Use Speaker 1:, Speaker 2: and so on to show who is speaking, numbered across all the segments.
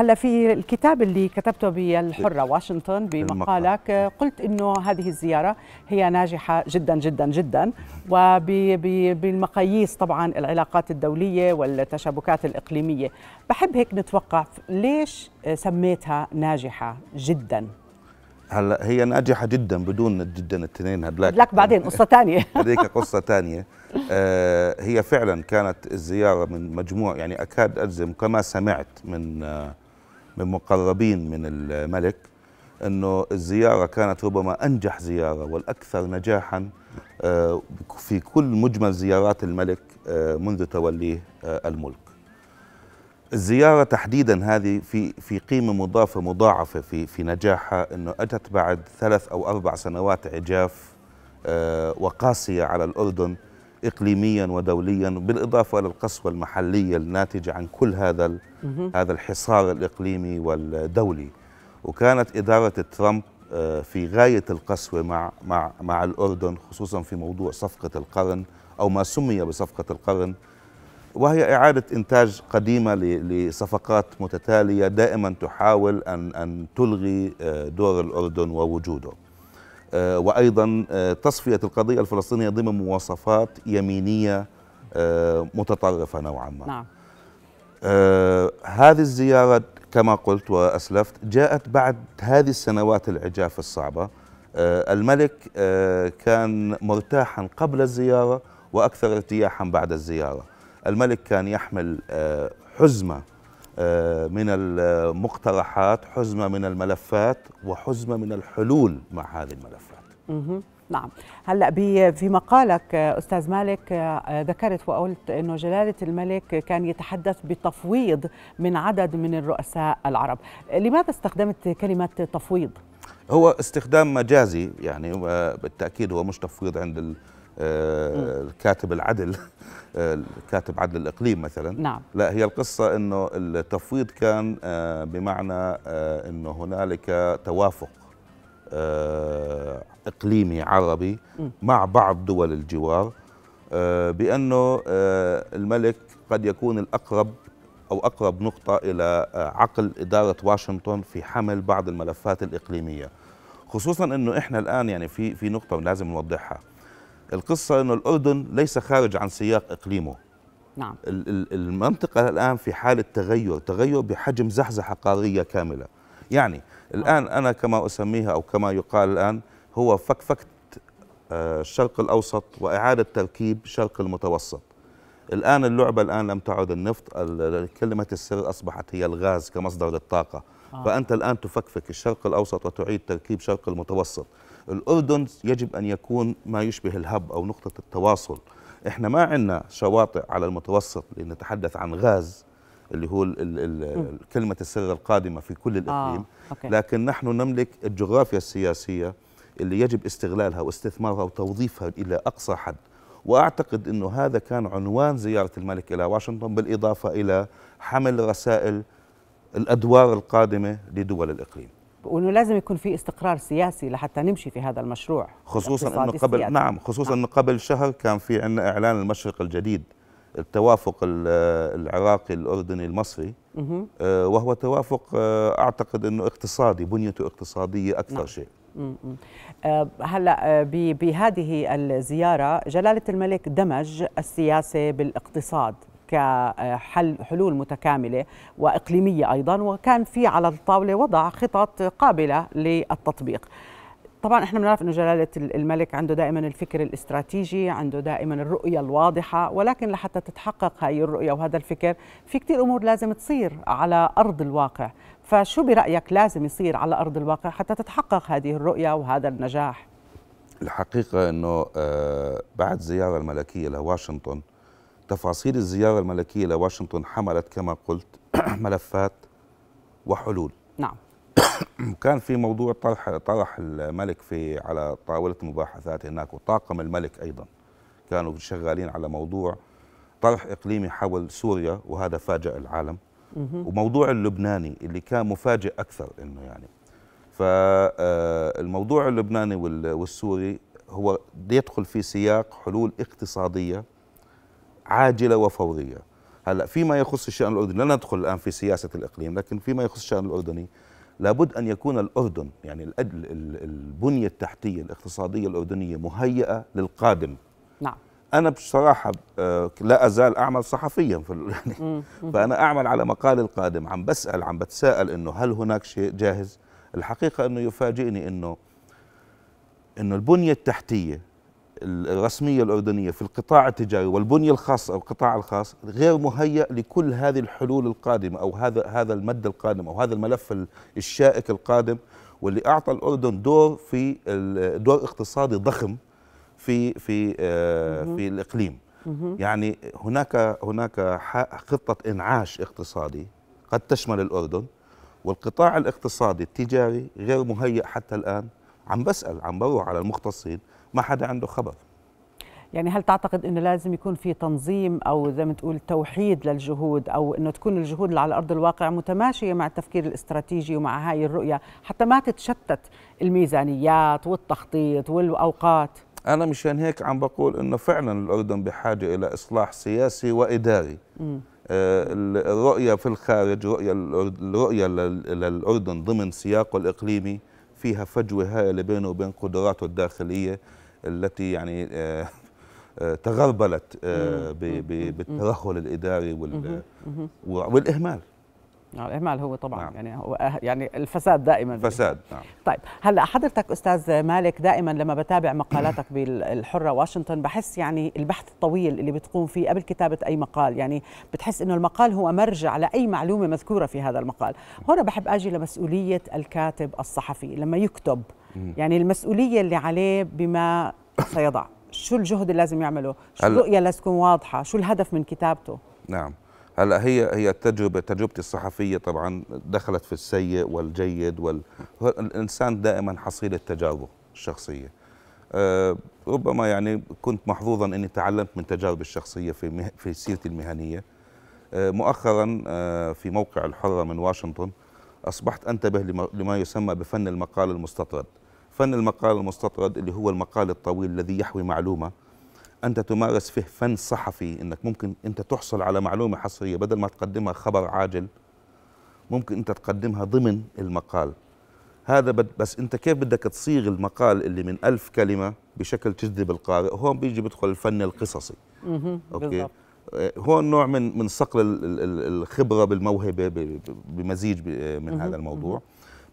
Speaker 1: هلا في الكتاب اللي كتبته بالحرة واشنطن بمقالك قلت انه هذه الزيارة هي ناجحة جدا جدا جدا وبالمقاييس طبعا العلاقات الدولية والتشابكات الإقليمية بحب هيك نتوقف ليش سميتها ناجحة جدا
Speaker 2: هلا هي ناجحة جدا بدون جدا التنين هدلاك لك
Speaker 1: بعدين قصة ثانية هذيك
Speaker 2: قصة ثانية آه هي فعلا كانت الزيارة من مجموع يعني أكاد أجزم كما سمعت من آه من مقربين من الملك أنه الزيارة كانت ربما أنجح زيارة والأكثر نجاحا آه، في كل مجمل زيارات الملك آه، منذ توليه آه، الملك الزيارة تحديدا هذه في في قيمة مضافة مضاعفة في في نجاحها انه اجت بعد ثلاث او اربع سنوات عجاف وقاسية على الاردن اقليميا ودوليا بالاضافه الى القسوه المحليه الناتجه عن كل هذا هذا الحصار الاقليمي والدولي وكانت اداره ترامب آه، في غايه القسوه مع مع مع الاردن خصوصا في موضوع صفقه القرن او ما سمي بصفقه القرن وهي اعاده انتاج قديمه لصفقات متتاليه دائما تحاول ان ان تلغي آه، دور الاردن ووجوده آه، وأيضا آه، تصفية القضية الفلسطينية ضمن مواصفات يمينية آه، متطرفة نوعا ما نعم. هذه الزيارة كما قلت وأسلفت جاءت بعد هذه السنوات العجافة الصعبة الملك كان مرتاحا قبل الزيارة وأكثر ارتياحا بعد الزيارة الملك كان يحمل حزمة آه، من المقترحات حزمة من الملفات وحزمة من الحلول مع هذه الملفات
Speaker 1: نعم هلا في مقالك استاذ مالك آه، ذكرت وقلت انه جلاله الملك كان يتحدث بتفويض من عدد من الرؤساء العرب لماذا استخدمت كلمه تفويض
Speaker 2: هو استخدام مجازي يعني بالتاكيد هو مش تفويض عند آه، الكاتب العدل آه، الكاتب عدل الإقليم مثلا نعم. لا هي القصة أنه التفويض كان آه، بمعنى أنه هنالك توافق إقليمي عربي مع بعض دول الجوار بأنه الملك قد يكون الأقرب أو أقرب نقطة إلى عقل إدارة واشنطن في حمل بعض الملفات الإقليمية خصوصا أنه إحنا الآن يعني في في نقطة لازم نوضحها القصة أن الأردن ليس خارج عن سياق إقليمه نعم المنطقة الآن في حالة تغير تغير بحجم زحزحة قارية كاملة يعني الآن أنا كما أسميها أو كما يقال الآن هو فكفكة آه، الشرق الأوسط وإعادة تركيب شرق المتوسط الآن اللعبة الآن لم تعد النفط كلمة السر أصبحت هي الغاز كمصدر للطاقة آه. فأنت الآن تفكفك الشرق الأوسط وتعيد تركيب شرق المتوسط الأردن يجب أن يكون ما يشبه الهب أو نقطة التواصل إحنا ما عندنا شواطئ على المتوسط لنتحدث عن غاز اللي هو كلمة السر القادمة في كل الإقليم آه. لكن نحن نملك الجغرافيا السياسية اللي يجب استغلالها واستثمارها وتوظيفها إلى أقصى حد وأعتقد أنه هذا كان عنوان زيارة الملك إلى واشنطن بالإضافة إلى حمل رسائل الأدوار القادمة لدول الإقليم
Speaker 1: وانه لازم يكون في استقرار سياسي لحتى نمشي في هذا المشروع
Speaker 2: خصوصا انه قبل السياسي. نعم خصوصا انه قبل شهر كان في عندنا اعلان المشرق الجديد التوافق العراقي الاردني المصري مه. آه، وهو توافق آه، اعتقد انه اقتصادي بنيته اقتصاديه اكثر نعم. شيء
Speaker 1: آه، هلا بهذه الزياره جلاله الملك دمج السياسه بالاقتصاد كحل حلول متكامله واقليميه ايضا وكان في على الطاوله وضع خطط قابله للتطبيق طبعا احنا بنعرف انه جلاله الملك عنده دائما الفكر الاستراتيجي عنده دائما الرؤيه الواضحه ولكن لحتى تتحقق هاي الرؤيه وهذا الفكر في كثير امور لازم تصير على ارض الواقع فشو برايك لازم يصير على ارض الواقع حتى تتحقق هذه الرؤيه وهذا النجاح
Speaker 2: الحقيقه انه آه، بعد زياره الملكيه لواشنطن تفاصيل الزيارة الملكية لواشنطن حملت كما قلت ملفات وحلول نعم كان في موضوع طرح طرح الملك في على طاولة المباحثات هناك وطاقم الملك أيضا كانوا شغالين على موضوع طرح إقليمي حول سوريا وهذا فاجأ العالم وموضوع اللبناني اللي كان مفاجئ أكثر إنه يعني فالموضوع آه، اللبناني والسوري هو يدخل في سياق حلول اقتصادية عاجله وفوريه. هلا فيما يخص الشان الاردني لا ندخل الان في سياسه الاقليم لكن فيما يخص الشان الاردني لابد ان يكون الاردن يعني البنيه التحتيه الاقتصاديه الاردنيه مهيئه للقادم. نعم. انا بصراحه آه، لا ازال اعمل صحفيا في يعني فانا اعمل على مقال القادم عم بسال عم بتساءل انه هل هناك شيء جاهز؟ الحقيقه انه يفاجئني انه انه البنيه التحتيه الرسمية الأردنية في القطاع التجاري والبنية الخاصة أو القطاع الخاص غير مهيأ لكل هذه الحلول القادمة أو هذا هذا المد القادم أو هذا الملف الشائك القادم واللي أعطى الأردن دور في دور اقتصادي ضخم في في آه، في الإقليم يعني هناك هناك خطة إنعاش اقتصادي قد تشمل الأردن والقطاع الاقتصادي التجاري غير مهيأ حتى الآن عم بسأل عم بروح على المختصين ما حدا عنده خبر
Speaker 1: يعني هل تعتقد انه لازم يكون في تنظيم او زي ما تقول توحيد للجهود او انه تكون الجهود اللي على ارض الواقع متماشيه مع التفكير الاستراتيجي ومع هاي الرؤيه حتى ما تتشتت الميزانيات والتخطيط
Speaker 2: والاوقات انا مشان هيك عم بقول انه فعلا الاردن بحاجه الى اصلاح سياسي واداري م. آه، الرؤية في الخارج رؤية الرؤية للأردن ضمن سياقه الإقليمي فيها فجوة هائلة بينه وبين قدراته الداخلية التي يعني آه، آه، تغربلت آه، بالترهل الاداري والاهمال
Speaker 1: الاهمال نعم، هو طبعا نعم. يعني هو أه-، يعني الفساد دائما فساد نعم طيب هلا حضرتك استاذ مالك دائما لما بتابع مقالاتك بالحره واشنطن بحس يعني البحث الطويل اللي بتقوم فيه قبل كتابه اي مقال يعني بتحس انه المقال هو مرجع لاي معلومه مذكوره في هذا المقال هنا بحب اجي لمسؤوليه الكاتب الصحفي لما يكتب يعني المسؤوليه اللي عليه بما سيضع شو الجهد اللي لازم يعمله شو الرؤيه اللي لازم تكون واضحه شو الهدف من كتابته
Speaker 2: نعم هلا هي هي التجربه تجربتي الصحفيه طبعا دخلت في السيء والجيد وال... الانسان دائما حصيله تجاربه الشخصيه أه ربما يعني كنت محظوظا اني تعلمت من تجاربي الشخصيه في مه... في سيرتي المهنيه أه مؤخرا أه في موقع الحره من واشنطن اصبحت انتبه لما, لما يسمى بفن المقال المستطرد فن المقال المستطرد اللي هو المقال الطويل الذي يحوي معلومه انت تمارس فيه فن صحفي انك ممكن انت تحصل على معلومه حصريه بدل ما تقدمها خبر عاجل ممكن انت تقدمها ضمن المقال هذا بس انت كيف بدك تصيغ المقال اللي من ألف كلمه بشكل تجذب القارئ هون بيجي بدخل الفن القصصي اوكي آه، هون نوع من من صقل الخبره بالموهبه بمزيج آه، من هذا الموضوع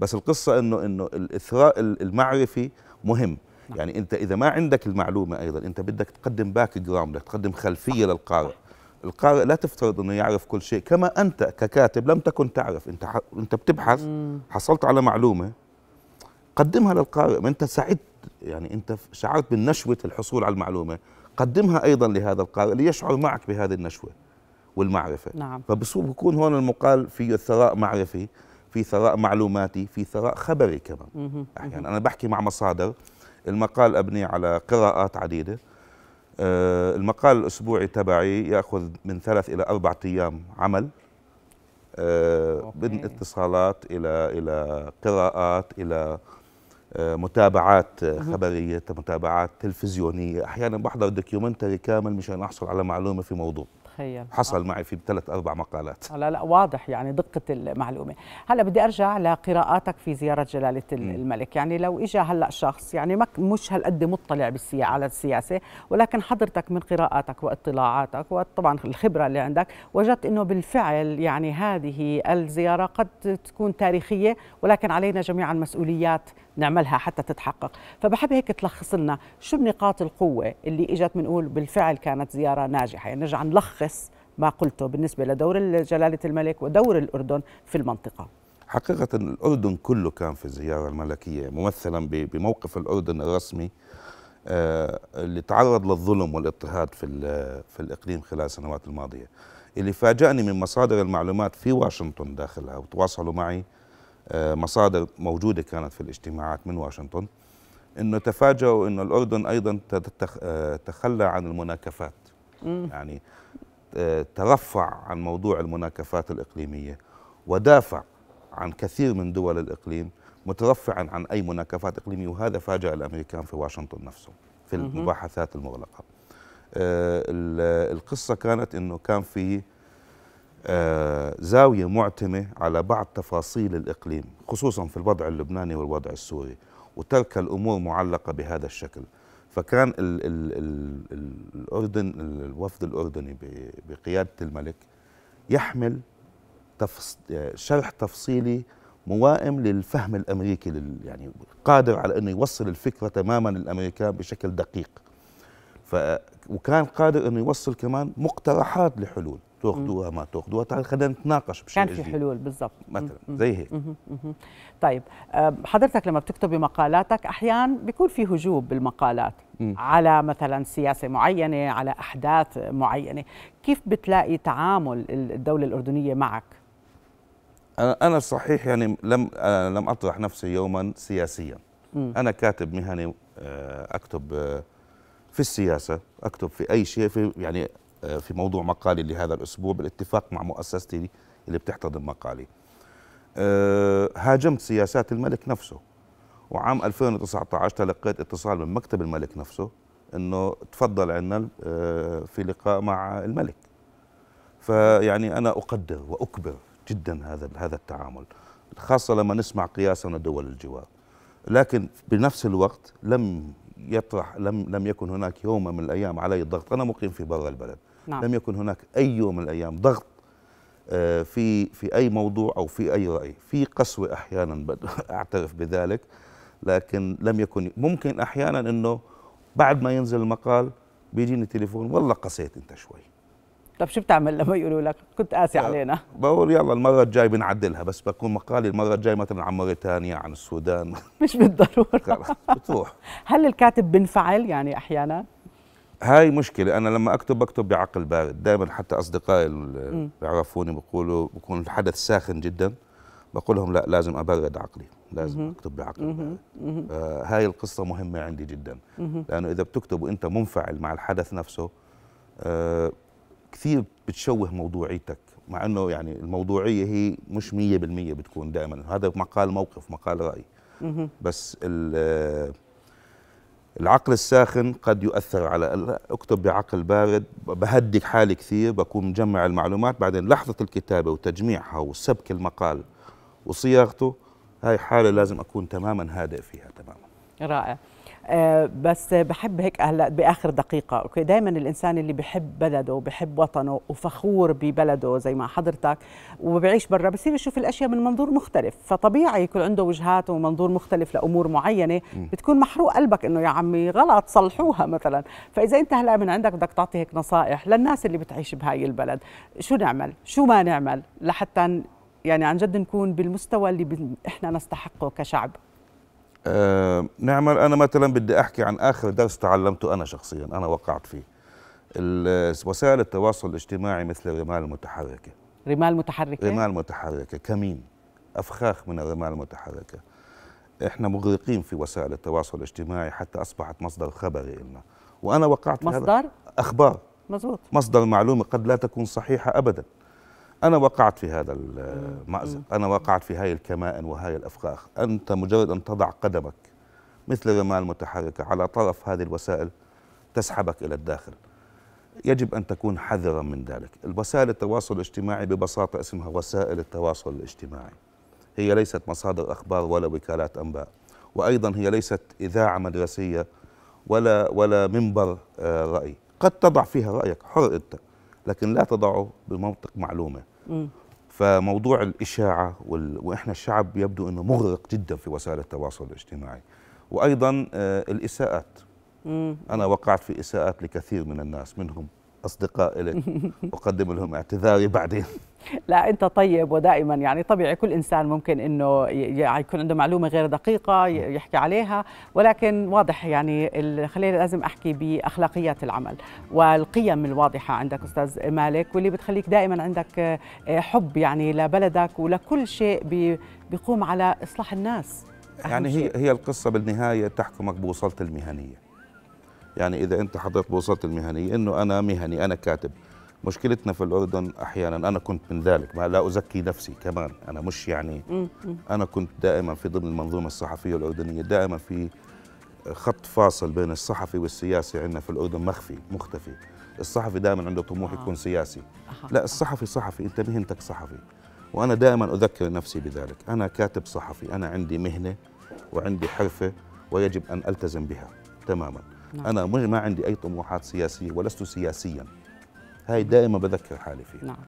Speaker 2: بس القصه انه انه الاثراء المعرفي مهم يعني انت اذا ما عندك المعلومه ايضا انت بدك تقدم باك جراوند بدك تقدم خلفيه للقارئ القارئ لا تفترض انه يعرف كل شيء كما انت ككاتب لم تكن تعرف انت ح... انت بتبحث حصلت على معلومه قدمها للقارئ ما انت سعدت يعني انت شعرت بالنشوه الحصول على المعلومه قدمها ايضا لهذا القارئ ليشعر معك بهذه النشوه والمعرفه نعم. فبصور بكون هون المقال في ثراء معرفي في ثراء معلوماتي في ثراء خبري كمان احيانا يعني انا بحكي مع مصادر المقال أبني على قراءات عديدة آه، المقال الأسبوعي تبعي يأخذ من ثلاث إلى أربعة أيام عمل آه، من اتصالات إلى إلى قراءات إلى آه، متابعات خبرية متابعات تلفزيونية أحيانا بحضر دوكيومنتري كامل مشان أحصل على معلومة في موضوع تخيل حصل معي في ثلاث اربع مقالات
Speaker 1: آه، لا لا واضح يعني دقه المعلومه هلا بدي ارجع لقراءاتك في زياره جلاله م. الملك يعني لو اجى هلا شخص يعني ما مش هالقد مطلع بالسيا على السياسه ولكن حضرتك من قراءاتك واطلاعاتك وطبعا الخبره اللي عندك وجدت انه بالفعل يعني هذه الزياره قد تكون تاريخيه ولكن علينا جميعا مسؤوليات نعملها حتى تتحقق فبحب هيك تلخص لنا شو نقاط القوة اللي إجت بنقول بالفعل كانت زيارة ناجحة يعني نرجع نلخص بس ما قلته بالنسبة لدور جلالة الملك ودور الأردن في المنطقة
Speaker 2: حقيقة الأردن كله كان في الزيارة الملكية ممثلا بموقف الأردن الرسمي آه، اللي تعرض للظلم والاضطهاد في في الإقليم خلال السنوات الماضية اللي فاجأني من مصادر المعلومات في واشنطن داخلها وتواصلوا معي آه، مصادر موجودة كانت في الاجتماعات من واشنطن انه تفاجئوا انه الاردن ايضا آه، تخلى عن المناكفات يعني ترفع عن موضوع المناكفات الإقليمية ودافع عن كثير من دول الإقليم مترفعا عن أي مناكفات إقليمية وهذا فاجأ الأمريكان في واشنطن نفسه في المباحثات المغلقة آه، القصة كانت أنه كان في آه، زاوية معتمة على بعض تفاصيل الإقليم خصوصا في الوضع اللبناني والوضع السوري وترك الأمور معلقة بهذا الشكل فكان ال ال ال الأردن الوفد الأردني بقيادة الملك يحمل تفص شرح تفصيلي موائم للفهم الامريكي لل يعني قادر على انه يوصل الفكره تماما للامريكان بشكل دقيق ف وكان قادر انه يوصل كمان مقترحات لحلول تاخذوها ما تاخذوها تعال خلينا نتناقش بشيء كان في حلول بالضبط مثلا زي هيك
Speaker 1: طيب حضرتك لما بتكتب مقالاتك احيانا بيكون في هجوم بالمقالات على مثلا سياسه معينه على احداث معينه كيف بتلاقي تعامل الدوله الاردنيه معك
Speaker 2: انا صحيح يعني لم آه، لم اطرح نفسي يوما سياسيا انا كاتب مهني آه، اكتب آه، في السياسه اكتب في اي شيء في يعني في موضوع مقالي لهذا الأسبوع بالاتفاق مع مؤسستي اللي بتحتضن مقالي آه، هاجمت سياسات الملك نفسه وعام 2019 تلقيت اتصال من مكتب الملك نفسه انه تفضل عنا آه، في لقاء مع الملك فيعني انا اقدر واكبر جدا هذا هذا التعامل خاصه لما نسمع قياسنا دول الجوار لكن بنفس الوقت لم يطرح لم لم يكن هناك يوم من الايام علي ضغط انا مقيم في برا البلد نعم. لم يكن هناك اي يوم من الايام ضغط آه، في في اي موضوع او في اي راي في قسوه احيانا اعترف بذلك لكن لم يكن ممكن احيانا انه بعد ما ينزل المقال بيجيني تليفون والله قسيت انت شوي
Speaker 1: طب شو بتعمل لما يقولوا لك كنت قاسي آه، علينا
Speaker 2: بقول يلا المره الجايه بنعدلها بس بكون مقالي المره الجايه مثلا عن موريتانيا عن السودان مش
Speaker 1: بالضروره بتروح هل الكاتب بنفعل يعني احيانا
Speaker 2: هاي مشكلة أنا لما أكتب بكتب بعقل بارد دائما حتى أصدقائي اللي بيعرفوني بيقولوا بكون الحدث ساخن جدا بقول لهم لا لازم أبرد عقلي لازم أكتب بعقل بارد آه هاي القصة مهمة عندي جدا لأنه إذا بتكتب وأنت منفعل مع الحدث نفسه آه كثير بتشوه موضوعيتك مع انه يعني الموضوعيه هي مش 100% بتكون دائما هذا مقال موقف مقال راي بس العقل الساخن قد يؤثر على اكتب بعقل بارد بهدك حالي كثير بكون مجمع المعلومات بعدين لحظه الكتابه وتجميعها وسبك المقال وصياغته هاي حاله لازم اكون تماما هادئ فيها تماما
Speaker 1: رائع آه، بس بحب هيك هلا باخر دقيقه اوكي دائما الانسان اللي بحب بلده وبحب وطنه وفخور ببلده زي ما حضرتك وبعيش برا بصير يشوف الاشياء من منظور مختلف فطبيعي يكون عنده وجهات ومنظور مختلف لامور معينه بتكون محروق قلبك انه يا عمي غلط صلحوها مثلا فاذا انت هلا من عندك بدك تعطي هيك نصائح للناس اللي بتعيش بهاي البلد شو نعمل شو ما نعمل لحتى يعني عن جد نكون بالمستوى اللي احنا نستحقه كشعب
Speaker 2: آه، نعمل انا مثلا بدي احكي عن اخر درس تعلمته انا شخصيا انا وقعت فيه وسائل التواصل الاجتماعي مثل الرمال المتحركه رمال متحركه رمال متحركه كمين افخاخ من الرمال المتحركه احنا مغرقين في وسائل التواصل الاجتماعي حتى اصبحت مصدر خبري لنا وانا وقعت مصدر اخبار مزبوط مصدر معلومه قد لا تكون صحيحه ابدا أنا وقعت في هذا المأزق أنا وقعت في هاي الكمائن وهاي الأفخاخ أنت مجرد أن تضع قدمك مثل الرمال المتحركه على طرف هذه الوسائل تسحبك إلى الداخل يجب أن تكون حذرا من ذلك الوسائل التواصل الاجتماعي ببساطة اسمها وسائل التواصل الاجتماعي هي ليست مصادر أخبار ولا وكالات أنباء وأيضا هي ليست إذاعة مدرسية ولا ولا منبر آه، رأي قد تضع فيها رأيك حر أنت لكن لا تضعه بمنطق معلومه م. فموضوع الاشاعه وال... واحنا الشعب يبدو انه مغرق جدا في وسائل التواصل الاجتماعي وايضا آه، الاساءات م. انا وقعت في اساءات لكثير من الناس منهم أصدقاء لك أقدم لهم اعتذاري بعدين
Speaker 1: لا انت طيب ودائما يعني طبيعي كل انسان ممكن انه يعني يكون عنده معلومه غير دقيقه يحكي عليها ولكن واضح يعني خلينا لازم احكي باخلاقيات العمل والقيم الواضحه عندك استاذ مالك واللي بتخليك دائما عندك آه، حب يعني لبلدك ولكل شيء بيقوم على اصلاح الناس
Speaker 2: يعني هي هي القصه بالنهايه تحكمك بوصلة المهنيه يعني إذا أنت حضرت بوصلت المهنية أنه أنا مهني أنا كاتب مشكلتنا في الأردن أحيانا أنا كنت من ذلك ما لا أزكي نفسي كمان أنا مش يعني أنا كنت دائما في ضمن المنظومة الصحفية الأردنية دائما في خط فاصل بين الصحفي والسياسي عندنا في الأردن مخفي مختفي الصحفي دائما عنده طموح يكون سياسي لا الصحفي صحفي أنت مهنتك صحفي وأنا دائما أذكر نفسي بذلك أنا كاتب صحفي أنا عندي مهنة وعندي حرفة ويجب أن ألتزم بها تماماً نعم. أنا ما عندي أي طموحات سياسية ولست سياسيا هاي دائما بذكر حالي فيها
Speaker 1: نعم.